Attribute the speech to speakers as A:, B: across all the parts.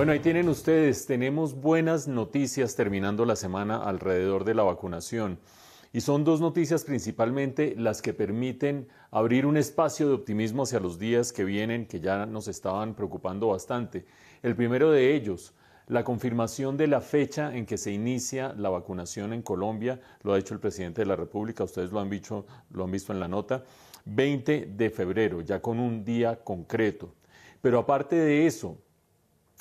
A: Bueno, ahí tienen ustedes, tenemos buenas noticias terminando la semana alrededor de la vacunación. Y son dos noticias principalmente las que permiten abrir un espacio de optimismo hacia los días que vienen, que ya nos estaban preocupando bastante. El primero de ellos, la confirmación de la fecha en que se inicia la vacunación en Colombia, lo ha hecho el presidente de la República, ustedes lo han, visto, lo han visto en la nota, 20 de febrero, ya con un día concreto. Pero aparte de eso,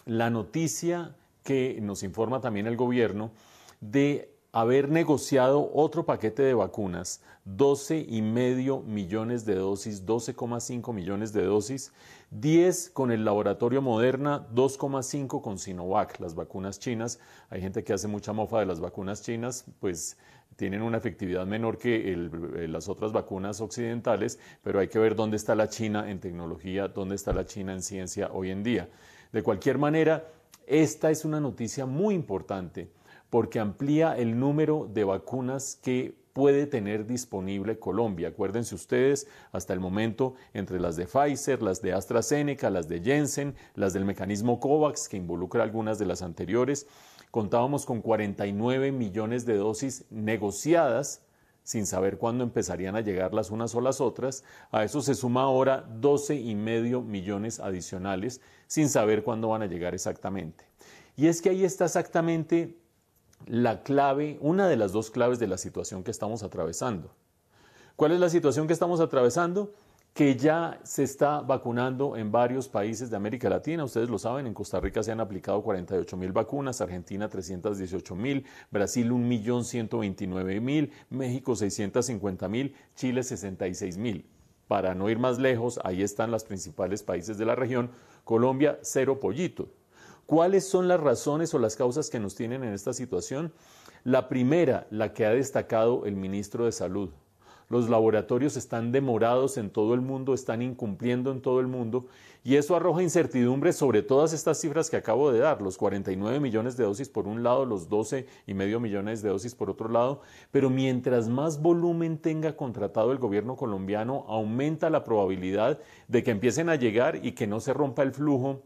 A: la noticia que nos informa también el gobierno de haber negociado otro paquete de vacunas, 12 y medio millones de dosis, 12,5 millones de dosis, 10 con el laboratorio Moderna, 2,5 con Sinovac, las vacunas chinas. Hay gente que hace mucha mofa de las vacunas chinas, pues tienen una efectividad menor que eh, las otras vacunas occidentales, pero hay que ver dónde está la China en tecnología, dónde está la China en ciencia hoy en día. De cualquier manera, esta es una noticia muy importante porque amplía el número de vacunas que puede tener disponible Colombia. Acuérdense ustedes, hasta el momento, entre las de Pfizer, las de AstraZeneca, las de Jensen, las del mecanismo COVAX, que involucra algunas de las anteriores, contábamos con 49 millones de dosis negociadas sin saber cuándo empezarían a llegar las unas o las otras, a eso se suma ahora 12 y medio millones adicionales sin saber cuándo van a llegar exactamente. Y es que ahí está exactamente la clave, una de las dos claves de la situación que estamos atravesando. ¿Cuál es la situación que estamos atravesando? que ya se está vacunando en varios países de América Latina. Ustedes lo saben, en Costa Rica se han aplicado 48 mil vacunas, Argentina 318 mil, Brasil mil, México 650 mil, Chile 66 mil. Para no ir más lejos, ahí están los principales países de la región, Colombia cero pollito. ¿Cuáles son las razones o las causas que nos tienen en esta situación? La primera, la que ha destacado el ministro de Salud, los laboratorios están demorados en todo el mundo, están incumpliendo en todo el mundo, y eso arroja incertidumbre sobre todas estas cifras que acabo de dar, los 49 millones de dosis por un lado, los 12 y medio millones de dosis por otro lado, pero mientras más volumen tenga contratado el gobierno colombiano, aumenta la probabilidad de que empiecen a llegar y que no se rompa el flujo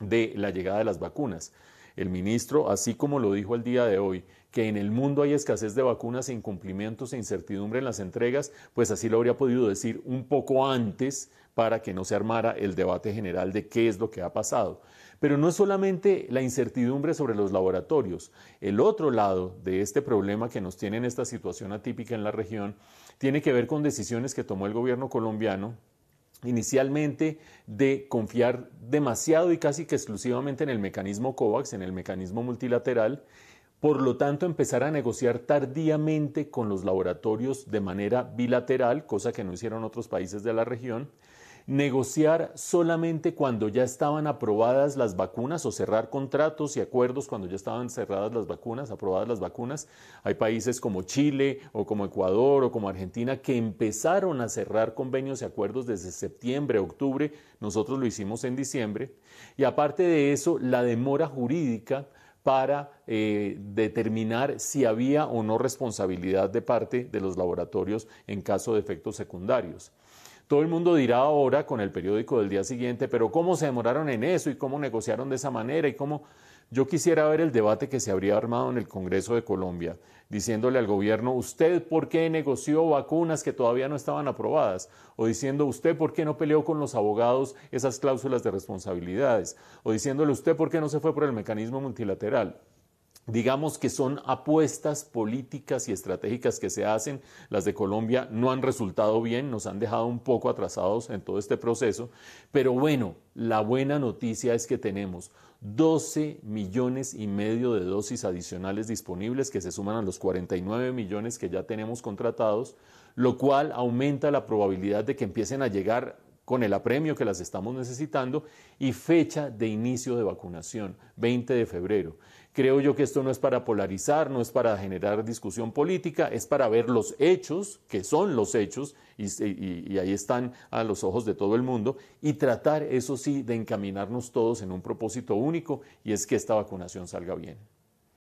A: de la llegada de las vacunas el ministro, así como lo dijo el día de hoy, que en el mundo hay escasez de vacunas, e incumplimientos e incertidumbre en las entregas, pues así lo habría podido decir un poco antes para que no se armara el debate general de qué es lo que ha pasado. Pero no es solamente la incertidumbre sobre los laboratorios. El otro lado de este problema que nos tiene en esta situación atípica en la región tiene que ver con decisiones que tomó el gobierno colombiano inicialmente de confiar demasiado y casi que exclusivamente en el mecanismo COVAX, en el mecanismo multilateral, por lo tanto, empezar a negociar tardíamente con los laboratorios de manera bilateral, cosa que no hicieron otros países de la región, negociar solamente cuando ya estaban aprobadas las vacunas o cerrar contratos y acuerdos cuando ya estaban cerradas las vacunas, aprobadas las vacunas. Hay países como Chile o como Ecuador o como Argentina que empezaron a cerrar convenios y acuerdos desde septiembre, octubre. Nosotros lo hicimos en diciembre. Y aparte de eso, la demora jurídica para eh, determinar si había o no responsabilidad de parte de los laboratorios en caso de efectos secundarios. Todo el mundo dirá ahora con el periódico del día siguiente, pero ¿cómo se demoraron en eso y cómo negociaron de esa manera y cómo... Yo quisiera ver el debate que se habría armado en el Congreso de Colombia, diciéndole al gobierno, ¿usted por qué negoció vacunas que todavía no estaban aprobadas? O diciendo, ¿usted por qué no peleó con los abogados esas cláusulas de responsabilidades? O diciéndole, ¿usted por qué no se fue por el mecanismo multilateral? digamos que son apuestas políticas y estratégicas que se hacen. Las de Colombia no han resultado bien, nos han dejado un poco atrasados en todo este proceso, pero bueno, la buena noticia es que tenemos 12 millones y medio de dosis adicionales disponibles que se suman a los 49 millones que ya tenemos contratados, lo cual aumenta la probabilidad de que empiecen a llegar con el apremio que las estamos necesitando y fecha de inicio de vacunación, 20 de febrero. Creo yo que esto no es para polarizar, no es para generar discusión política, es para ver los hechos, que son los hechos, y, y, ahí están a los ojos de todo el mundo, y tratar, eso sí, de encaminarnos todos en un propósito único, y es que esta vacunación salga bien.